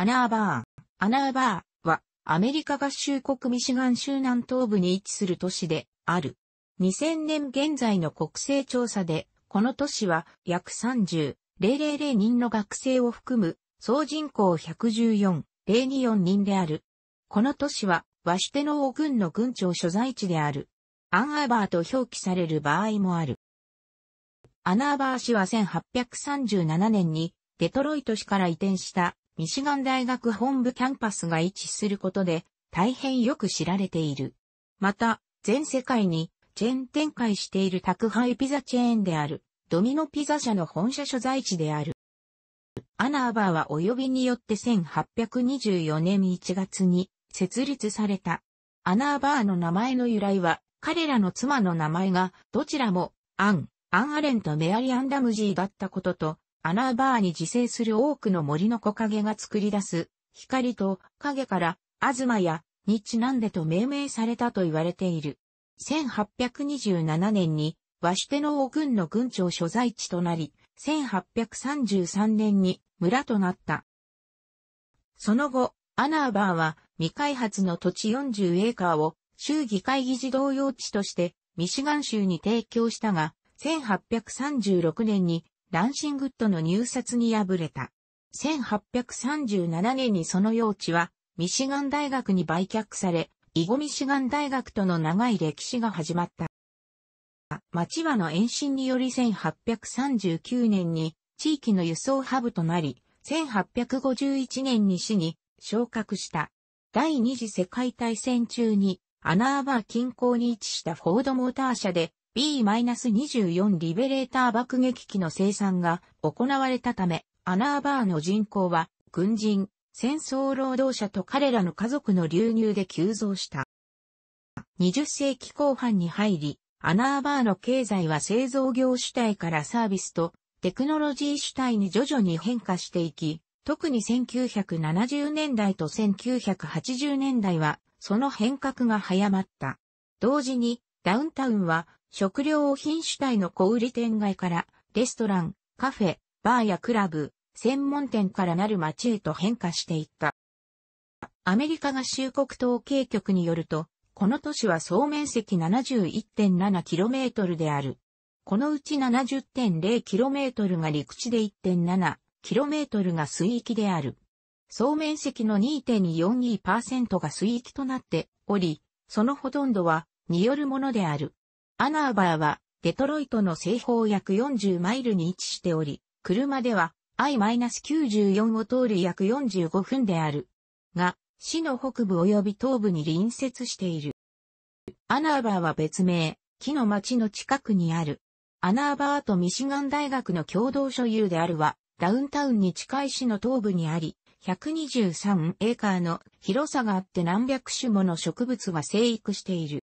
アナーバーン。アナーバーは、アメリカ合衆国ミシガン州南東部に位置する都市である。2000年現在の国勢調査で、この都市は約30,000人の学生を含む、総人口114,024人である。この都市は、ワシテノー軍の軍庁所在地である。アンアーバーと表記される場合もある。アナーバー市は1837年にデトロイト市から移転したミシガン大学本部キャンパスが位置することで、大変よく知られている。また、全世界にチェーン展開している宅配ピザチェーンである、ドミノピザ社の本社所在地である。アナーバーは及びによって1824年1月に設立された。アナーバーの名前の由来は、彼らの妻の名前が、どちらも、アン、アン・アレンとメアリ・アンダムジーだったことと、アナーバーに自生する多くの森の木陰が作り出す光と影から東やッチなんでと命名されたと言われている。1827年にワシュテノ王軍の軍長所在地となり、1833年に村となった。その後、アナーバーは未開発の土地40エーカーを州議会議事堂用地としてミシガン州に提供したが、1836年にランシングッドの入札に敗れた。1837年にその用地は、ミシガン大学に売却され、イゴミシガン大学との長い歴史が始まった。町場の延伸により1839年に地域の輸送ハブとなり、1851年に市に昇格した。第二次世界大戦中にアナーバー近郊に位置したフォードモーター社で B-24 リベレーター爆撃機の生産が行われたため、アナーバーの人口は、軍人、戦争労働者と彼らの家族の流入で急増した。20世紀後半に入り、アナーバーの経済は製造業主体からサービスとテクノロジー主体に徐々に変化していき、特に1970年代と1980年代はその変革が早まった。同時にダウンタウンは食料品主体の小売店街から、レストラン、カフェ、バーやクラブ、専門店からなる街へと変化していった。アメリカ合衆国統計局によると、この都市は総面積 71.7km である。このうち 70.0km が陸地で 1.7km が水域である。総面積の2.42%が水域となっており、そのほとんどはによるものである。アナーバーは、デトロイトの西方約40マイルに位置しており、車では I-94 を通る約45分である。が、市の北部及び東部に隣接している。アナーバーは別名、木の町の近くにある。アナーバーとミシガン大学の共同所有であるは、ダウンタウンに近い市の東部にあり、123エーカーの広さがあって何百種もの植物が生育している。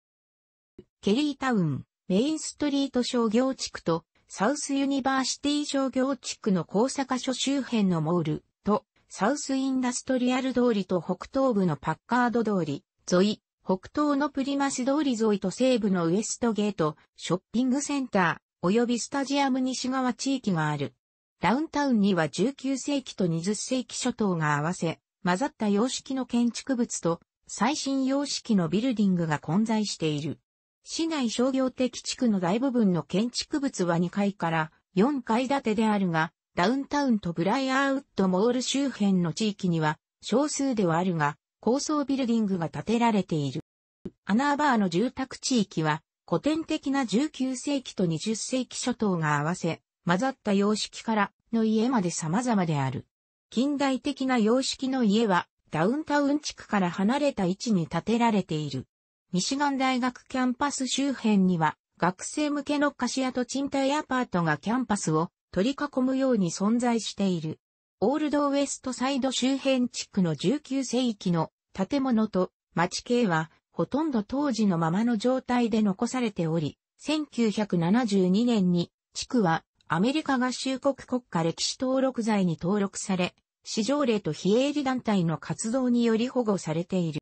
ケリータウン、メインストリート商業地区と、サウスユニバーシティ商業地区の高坂所周辺のモールと、サウスインダストリアル通りと北東部のパッカード通り、沿い、北東のプリマス通り沿いと西部のウエストゲート、ショッピングセンター、及びスタジアム西側地域がある。ダウンタウンには19世紀と20世紀諸島が合わせ、混ざった様式の建築物と最新様式のビルディングが混在している。市内商業的地区の大部分の建築物は2階から4階建てであるが、ダウンタウンとブライアーウッドモール周辺の地域には少数ではあるが、高層ビルディングが建てられている。アナーバーの住宅地域は古典的な19世紀と20世紀初頭が合わせ、混ざった様式からの家まで様々である。近代的な様式の家はダウンタウン地区から離れた位置に建てられている。ミシガン大学キャンパス周辺には、学生向けの貸し屋と賃貸アパートがキャンパスを取り囲むように存在している。オールドウエストサイド周辺地区の19世紀の建物と町系はほとんど当時のままの状態で残されており、1972年に地区はアメリカ合衆国国家歴史登録財に登録され、市場例と非営利団体の活動により保護されている。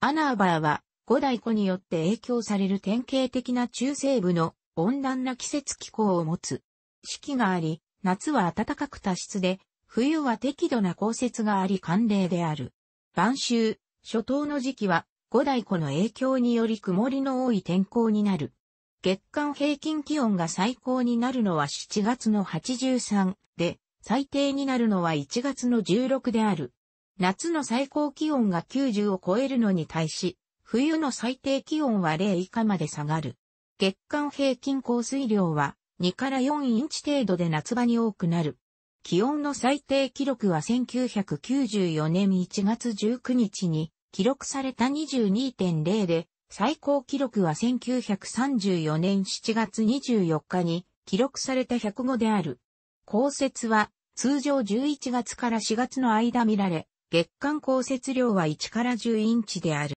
アナーバーは五代湖によって影響される典型的な中西部の温暖な季節気候を持つ。四季があり、夏は暖かく多湿で、冬は適度な降雪があり寒冷である。晩秋、初冬の時期は五代湖の影響により曇りの多い天候になる。月間平均気温が最高になるのは7月の83で、最低になるのは1月の16である。夏の最高気温が90を超えるのに対し、冬の最低気温は0以下まで下がる。月間平均降水量は2から4インチ程度で夏場に多くなる。気温の最低記録は1994年1月19日に記録された22.0で、最高記録は1934年7月24日に記録された105である。降雪は通常11月から4月の間見られ、月間降雪量は1から10インチである。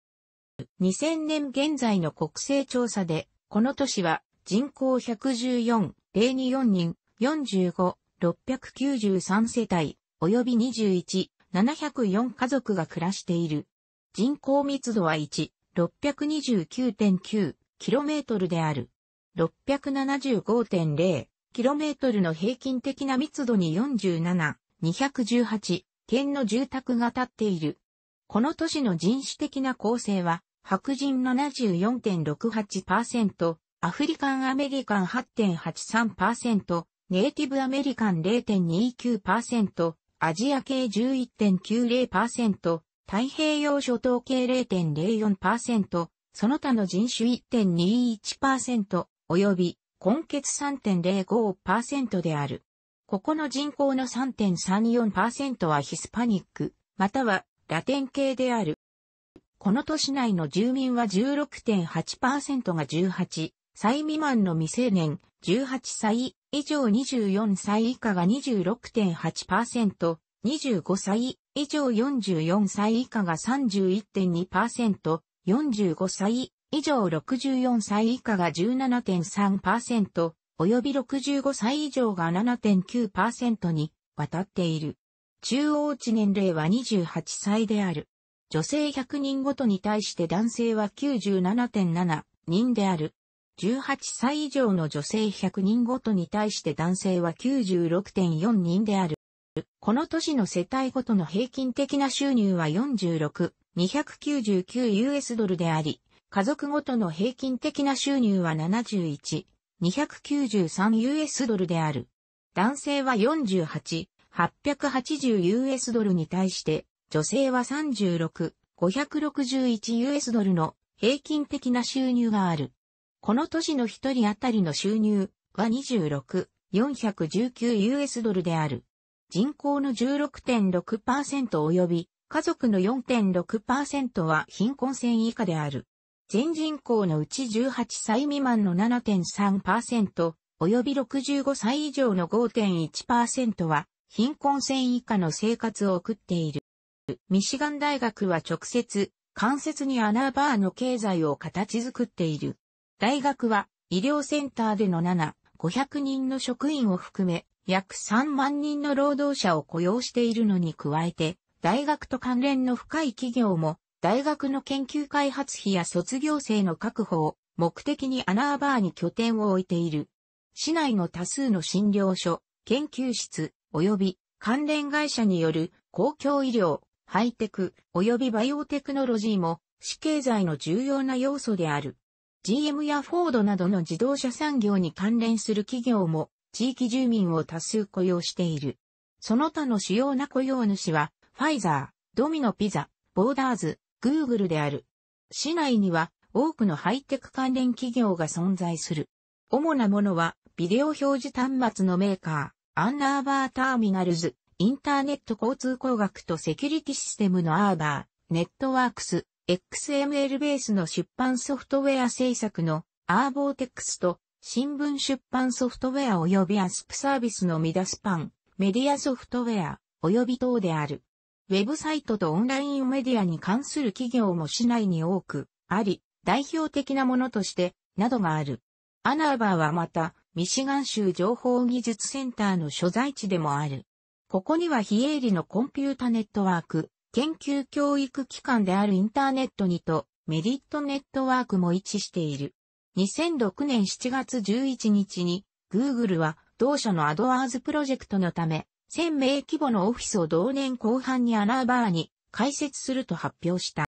2000年現在の国勢調査で、この都市は人口114、024人、45、693世帯、及び21、704家族が暮らしている。人口密度は1、629.9km である。675.0km の平均的な密度に47、218、県の住宅が建っている。この都市の人種的な構成は、白人74.68%、アフリカンアメリカン8.83%、ネイティブアメリカン0.29%、アジア系11.90%、太平洋諸島系0.04%、その他の人種1.21%、及び、根結3.05%である。ここの人口の3.34%はヒスパニック、またはラテン系である。この都市内の住民は16.8%が18歳未満の未成年、18歳以上24歳以下が26.8%、25歳以上44歳以下が31.2%、45歳以上64歳以下が17.3%、及び65歳以上が7.9%に渡っている。中央値年齢は28歳である。女性100人ごとに対して男性は97.7人である。18歳以上の女性100人ごとに対して男性は96.4人である。この年の世帯ごとの平均的な収入は46、299US ドルであり、家族ごとの平均的な収入は71、293US ドルである。男性は48、880US ドルに対して、女性は36、561US ドルの平均的な収入がある。この年の一人当たりの収入は26、419US ドルである。人口の16.6%及び家族の4.6%は貧困線以下である。全人口のうち18歳未満の7.3%及び65歳以上の5.1%は貧困線以下の生活を送っている。ミシガン大学は直接、間接にアナーバーの経済を形作っている。大学は医療センターでの7、500人の職員を含め、約3万人の労働者を雇用しているのに加えて、大学と関連の深い企業も、大学の研究開発費や卒業生の確保を目的にアナーバーに拠点を置いている。市内の多数の診療所、研究室、及び関連会社による公共医療、ハイテク及びバイオテクノロジーも市経済の重要な要素である。GM やフォードなどの自動車産業に関連する企業も地域住民を多数雇用している。その他の主要な雇用主は、ファイザー、ドミノピザ、ボーダーズ、グーグルである。市内には多くのハイテク関連企業が存在する。主なものは、ビデオ表示端末のメーカー、アンナーバーターミナルズ、インターネット交通工学とセキュリティシステムのアーバー、ネットワークス、XML ベースの出版ソフトウェア制作のアーボーテックスと新聞出版ソフトウェア及びアスプサービスのミダスパン、メディアソフトウェア及び等である。ウェブサイトとオンラインメディアに関する企業も市内に多くあり、代表的なものとして、などがある。アナーバーはまた、ミシガン州情報技術センターの所在地でもある。ここには非営利のコンピュータネットワーク、研究教育機関であるインターネットにとメリットネットワークも位置している。2006年7月11日に Google は同社のアドワーズプロジェクトのため1000名規模のオフィスを同年後半にアラーバーに開設すると発表した。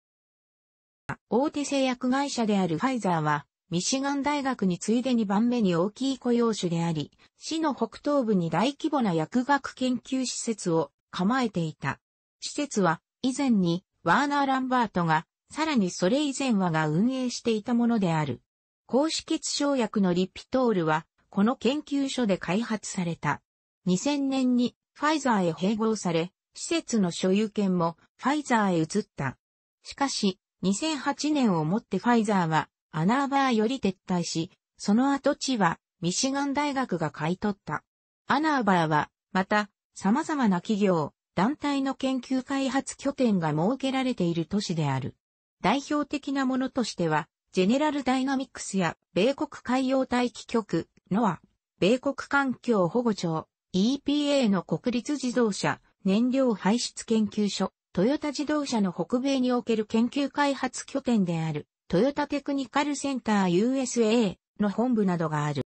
大手製薬会社であるファイザーはミシガン大学に次いで2番目に大きい雇用種であり、市の北東部に大規模な薬学研究施設を構えていた。施設は以前にワーナー・ランバートが、さらにそれ以前はが運営していたものである。高式血症薬のリピトールは、この研究所で開発された。2000年にファイザーへ併合され、施設の所有権もファイザーへ移った。しかし、2008年をもってファイザーはアナーバーより撤退し、その後地はミシガン大学が買い取った。アナーバーは、また、様々な企業、団体の研究開発拠点が設けられている都市である。代表的なものとしては、ジェネラルダイナミックスや、米国海洋大気局、n o a 米国環境保護庁、EPA の国立自動車、燃料排出研究所、トヨタ自動車の北米における研究開発拠点である。トヨタテクニカルセンター USA の本部などがある。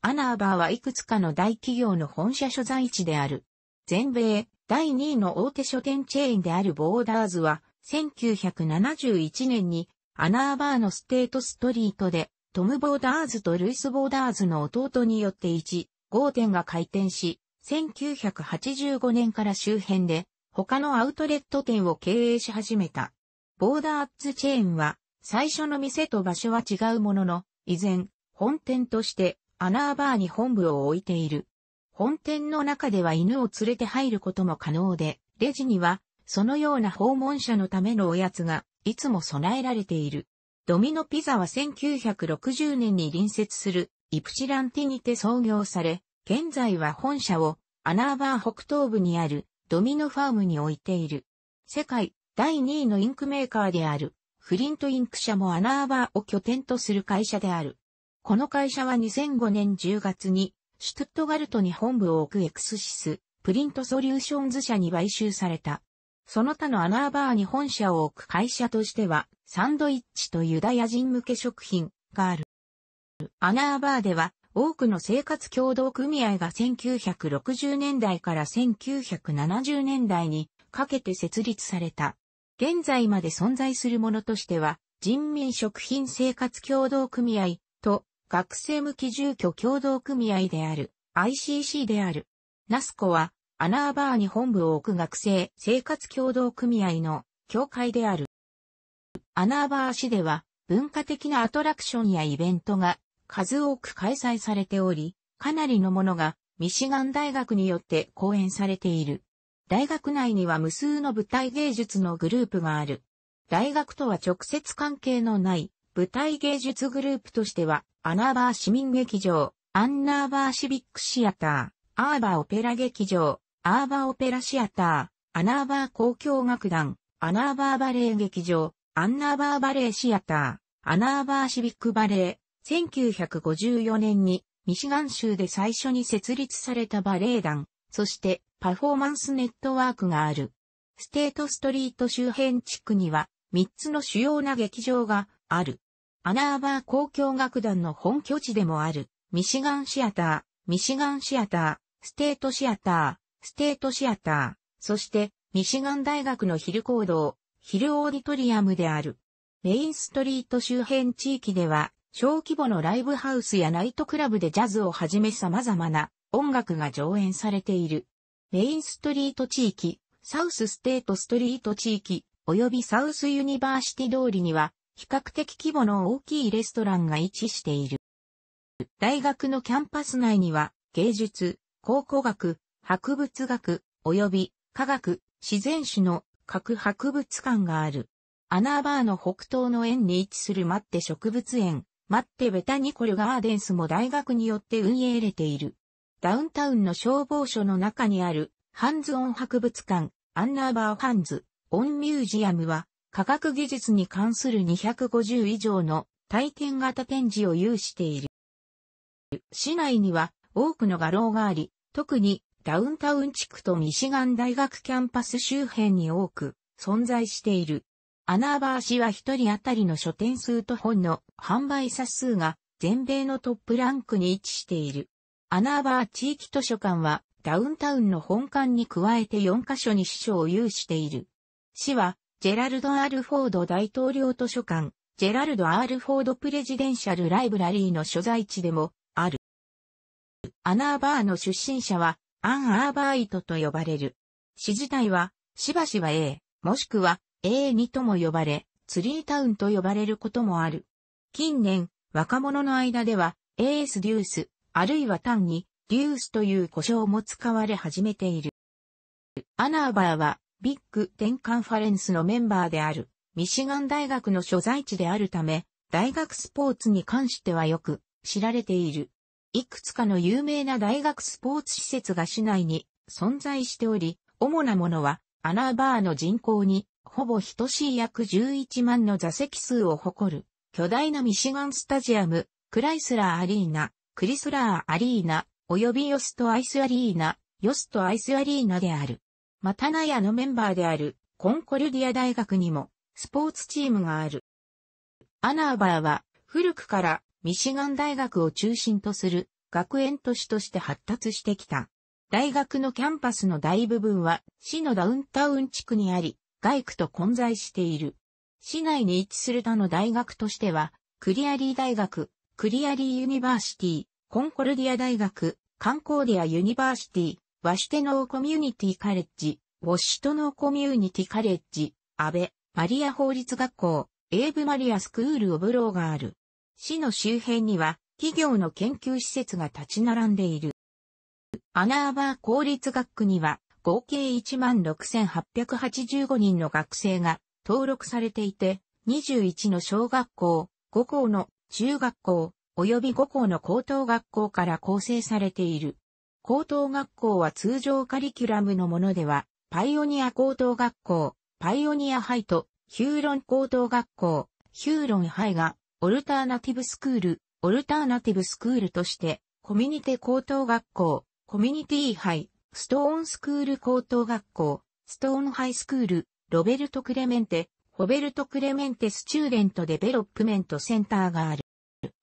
アナーバーはいくつかの大企業の本社所在地である。全米第2位の大手書店チェーンであるボーダーズは、1971年にアナーバーのステートストリートで、トム・ボーダーズとルイス・ボーダーズの弟によって1、5店が開店し、1985年から周辺で、他のアウトレット店を経営し始めた。ボーダーズチェーンは、最初の店と場所は違うものの、依然、本店として、アナーバーに本部を置いている。本店の中では犬を連れて入ることも可能で、レジには、そのような訪問者のためのおやつが、いつも備えられている。ドミノピザは1960年に隣接する、イプチランティにて創業され、現在は本社を、アナーバー北東部にある、ドミノファームに置いている。世界、第2位のインクメーカーである、フリントインク社もアナーバーを拠点とする会社である。この会社は2005年10月に、シュトットガルトに本部を置くエクスシス、プリントソリューションズ社に買収された。その他のアナーバーに本社を置く会社としては、サンドイッチとユダヤ人向け食品がある。アナーバーでは、多くの生活協同組合が1960年代から1970年代にかけて設立された。現在まで存在するものとしては、人民食品生活協同組合と学生向き住居協同組合である ICC である。ナスコはアナーバーに本部を置く学生生活協同組合の協会である。アナーバー市では文化的なアトラクションやイベントが数多く開催されており、かなりのものがミシガン大学によって講演されている。大学内には無数の舞台芸術のグループがある。大学とは直接関係のない舞台芸術グループとしては、アナーバー市民劇場、アンナーバーシビックシアター、アーバーオペラ劇場、アーバーオペラシアター、アナーバー交響楽団、アナーバーバレー劇場、アンナーバーバレーシアター、アナーバーシビックバレー、1954年にミシガン州で最初に設立されたバレエ団、そしてパフォーマンスネットワークがある。ステートストリート周辺地区には3つの主要な劇場がある。アナーバー交響楽団の本拠地でもある、ミシガンシアター、ミシガンシアター、ステートシアター、ステートシアター、そして、ミシガン大学のヒル行動、ヒルオーディトリアムである。メインストリート周辺地域では、小規模のライブハウスやナイトクラブでジャズをはじめ様々な音楽が上演されている。メインストリート地域、サウスステートストリート地域、及びサウスユニバーシティ通りには、比較的規模の大きいレストランが位置している。大学のキャンパス内には、芸術、考古学、博物学、及び科学、自然史の各博物館がある。アナーバーの北東の園に位置するマッテ植物園、マッテベタニコルガーデンスも大学によって運営れている。ダウンタウンの消防署の中にある、ハンズオン博物館、アンナーバーハンズ、オンミュージアムは、科学技術に関する250以上の体験型展示を有している。市内には多くの画廊があり、特にダウンタウン地区とミシガン大学キャンパス周辺に多く存在している。アナーバー市は一人当たりの書店数と本の販売冊数が全米のトップランクに位置している。アナーバー地域図書館はダウンタウンの本館に加えて4カ所に支所を有している。市は、ジェラルド・アール・フォード大統領図書館、ジェラルド・アール・フォード・プレジデンシャル・ライブラリーの所在地でもある。アナーバーの出身者は、アン・アーバーイトと呼ばれる。市自体は、しばしば A、もしくは A2 とも呼ばれ、ツリータウンと呼ばれることもある。近年、若者の間では、エース・デュース、あるいは単に、ュースという呼称も使われ始めている。アナーバーは、ビッグ10カンファレンスのメンバーである、ミシガン大学の所在地であるため、大学スポーツに関してはよく知られている。いくつかの有名な大学スポーツ施設が市内に存在しており、主なものは、アナーバーの人口に、ほぼ等しい約11万の座席数を誇る、巨大なミシガンスタジアム、クライスラーアリーナ、クリスラーアリーナ、及びヨストアイスアリーナ、ヨストアイスアリーナである。またナヤのメンバーである、コンコルディア大学にも、スポーツチームがある。アナーバーは、古くから、ミシガン大学を中心とする、学園都市として発達してきた。大学のキャンパスの大部分は、市のダウンタウン地区にあり、外区と混在している。市内に位置する他の大学としては、クリアリー大学、クリアリーユニバーシティ、コンコルディア大学、カンコーディアユニバーシティ、ワシテノーコミュニティカレッジ、ウォシュトノーコミュニティカレッジ、アベ、マリア法律学校、エーブマリアスクールオブローがある。市の周辺には、企業の研究施設が立ち並んでいる。アナーバー公立学区には、合計16,885人の学生が登録されていて、21の小学校、5校の中学校、及び5校の高等学校から構成されている。高等学校は通常カリキュラムのものでは、パイオニア高等学校、パイオニアハイと、ヒューロン高等学校、ヒューロンハイが、オルターナティブスクール、オルターナティブスクールとして、コミュニテ高等学校、コミュニティ杯、ストーンスクール高等学校、ストーンハイスクール、ロベルト・クレメンテ、ホベルト・クレメンテ・スチューデント・デベロップメント・センターがある。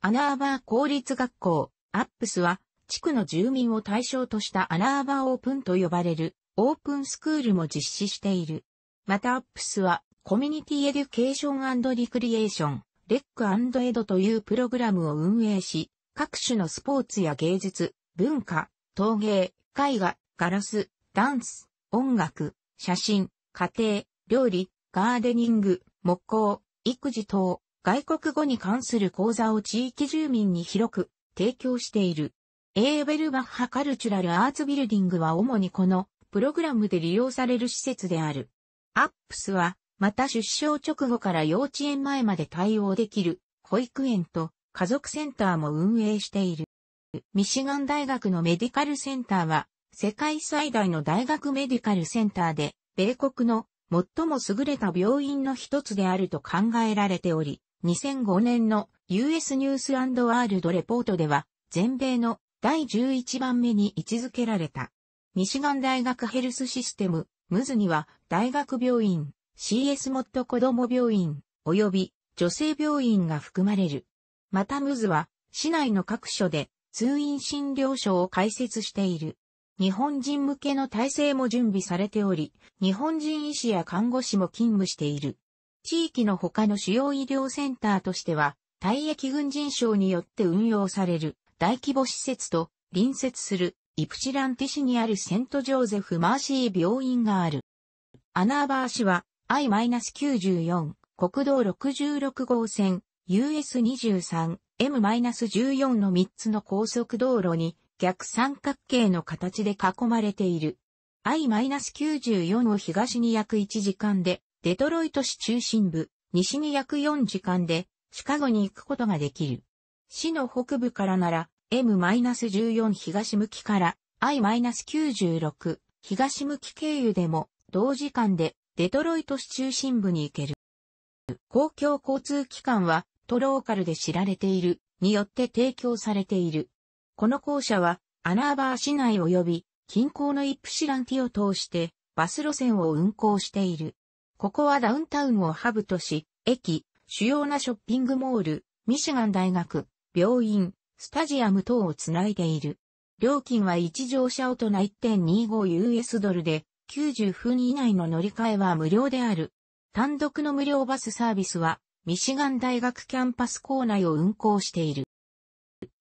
アナーバー公立学校、アップスは、地区の住民を対象としたアナーバーオープンと呼ばれる、オープンスクールも実施している。またアップスは、コミュニティエデュケーションリクリエーション、レックエドというプログラムを運営し、各種のスポーツや芸術、文化、陶芸、絵画、ガラス、ダンス、音楽、写真、家庭、料理、ガーデニング、木工、育児等、外国語に関する講座を地域住民に広く提供している。エーベルバッハカルチュラルアーツビルディングは主にこのプログラムで利用される施設である。アップスは、また出生直後から幼稚園前まで対応できる保育園と家族センターも運営している。ミシガン大学のメディカルセンターは世界最大の大学メディカルセンターで米国の最も優れた病院の一つであると考えられており、2005年の US ニュースワールドレポートでは、全米の第11番目に位置づけられた。ミシガン大学ヘルスシステム、ムズには、大学病院、CS モット子供病院、及び女性病院が含まれる。またムズは、市内の各所で通院診療所を開設している。日本人向けの体制も準備されており、日本人医師や看護師も勤務している。地域の他の主要医療センターとしては、退役軍人省によって運用される大規模施設と隣接するイプチランティ市にあるセントジョーゼフ・マーシー病院がある。アナーバー市は I-94 国道66号線 US23M-14 の3つの高速道路に逆三角形の形で囲まれている。I-94 を東に約1時間でデトロイト市中心部、西に約4時間で、シカゴに行くことができる。市の北部からなら、M-14 東向きから I-96 東向き経由でも、同時間でデトロイト市中心部に行ける。公共交通機関は、トローカルで知られている、によって提供されている。この校舎は、アナーバー市内及び、近郊のイップシランティを通して、バス路線を運行している。ここはダウンタウンをハブとし、駅、主要なショッピングモール、ミシガン大学、病院、スタジアム等をつないでいる。料金は1乗車大人 1.25US ドルで、90分以内の乗り換えは無料である。単独の無料バスサービスは、ミシガン大学キャンパス構内を運行している。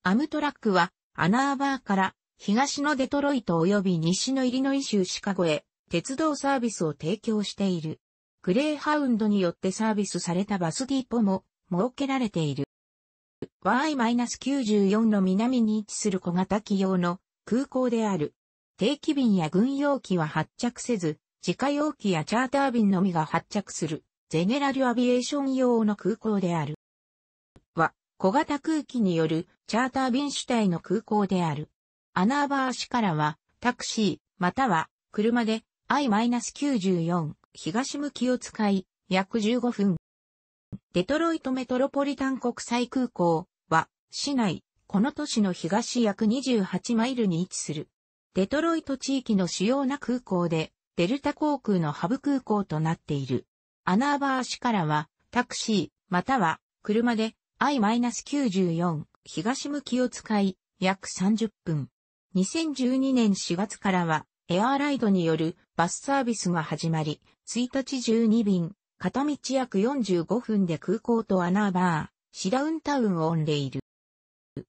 アムトラックは、アナーバーから東のデトロイト及び西のイリノイ州シカゴへ鉄道サービスを提供している。グレーハウンドによってサービスされたバスディポも設けられている。Y-94 の南に位置する小型機用の空港である。定期便や軍用機は発着せず、自家用機やチャーター便のみが発着する、ゼネラルアビエーション用の空港である。は、小型空機によるチャーター便主体の空港である。アナーバー市からは、タクシー、または、車で I-94、東向きを使い、約15分。デトロイトメトロポリタン国際空港は、市内、この都市の東約28マイルに位置する。デトロイト地域の主要な空港で、デルタ航空のハブ空港となっている。アナーバー市からは、タクシー、または、車で I-94 東向きを使い、約30分。2012年4月からは、エアーライドによるバスサービスが始まり、1日12便、片道約45分で空港とアナーバー、シダウンタウンをンんでい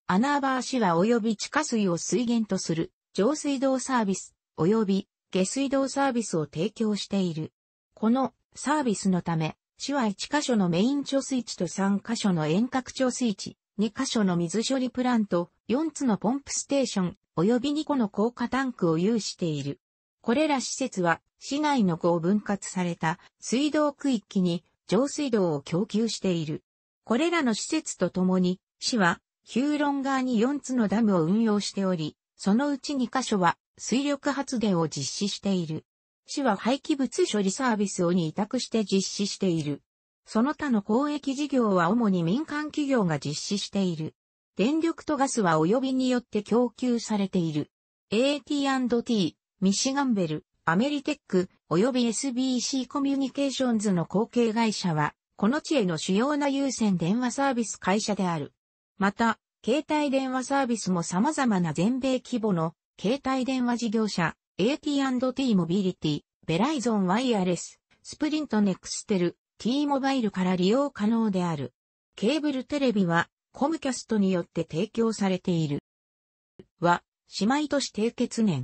アナーバー市は及び地下水を水源とする上水道サービス及び下水道サービスを提供している。このサービスのため、市は1カ所のメイン貯水池と3カ所の遠隔貯水池、2カ所の水処理プラント、4つのポンプステーション、及び2個の高架タンクを有している。これら施設は市内の5を分割された水道区域に上水道を供給している。これらの施設とともに市はヒューロン側に4つのダムを運用しており、そのうち2カ所は水力発電を実施している。市は廃棄物処理サービスをに委託して実施している。その他の公益事業は主に民間企業が実施している。電力とガスは及びによって供給されている。AT&T、ミシガンベル、アメリテック、及び SBC コミュニケーションズの後継会社は、この地への主要な有線電話サービス会社である。また、携帯電話サービスも様々な全米規模の携帯電話事業者、AT&T モビリティ、ベライゾンワイヤレス、スプリントネクステル、T モバイルから利用可能である。ケーブルテレビは、コムキャストによって提供されている。は、姉妹都市締結年。